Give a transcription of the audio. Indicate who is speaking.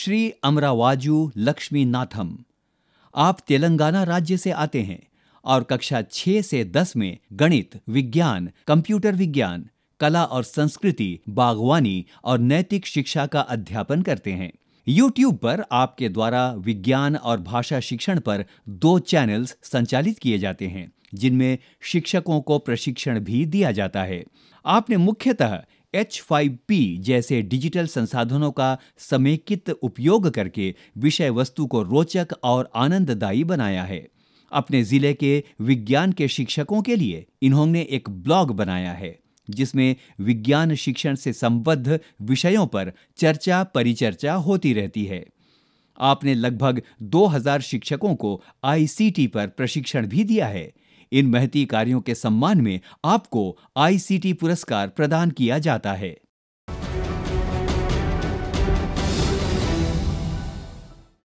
Speaker 1: श्री अमरावाजू लक्ष्मीनाथम आप तेलंगाना राज्य से आते हैं और कक्षा 6 से 10 में गणित विज्ञान कंप्यूटर विज्ञान कला और संस्कृति बागवानी और नैतिक शिक्षा का अध्यापन करते हैं YouTube पर आपके द्वारा विज्ञान और भाषा शिक्षण पर दो चैनल्स संचालित किए जाते हैं जिनमें शिक्षकों को प्रशिक्षण भी दिया जाता है आपने मुख्यतः पी जैसे डिजिटल संसाधनों का समेकित उपयोग करके विषय वस्तु को रोचक और आनंददायी बनाया है अपने जिले के विज्ञान के शिक्षकों के लिए इन्होंने एक ब्लॉग बनाया है जिसमें विज्ञान शिक्षण से संबद्ध विषयों पर चर्चा परिचर्चा होती रहती है आपने लगभग 2000 शिक्षकों को आईसीटी पर प्रशिक्षण भी दिया है इन महती कार्यों के सम्मान में आपको आईसीटी पुरस्कार प्रदान किया जाता है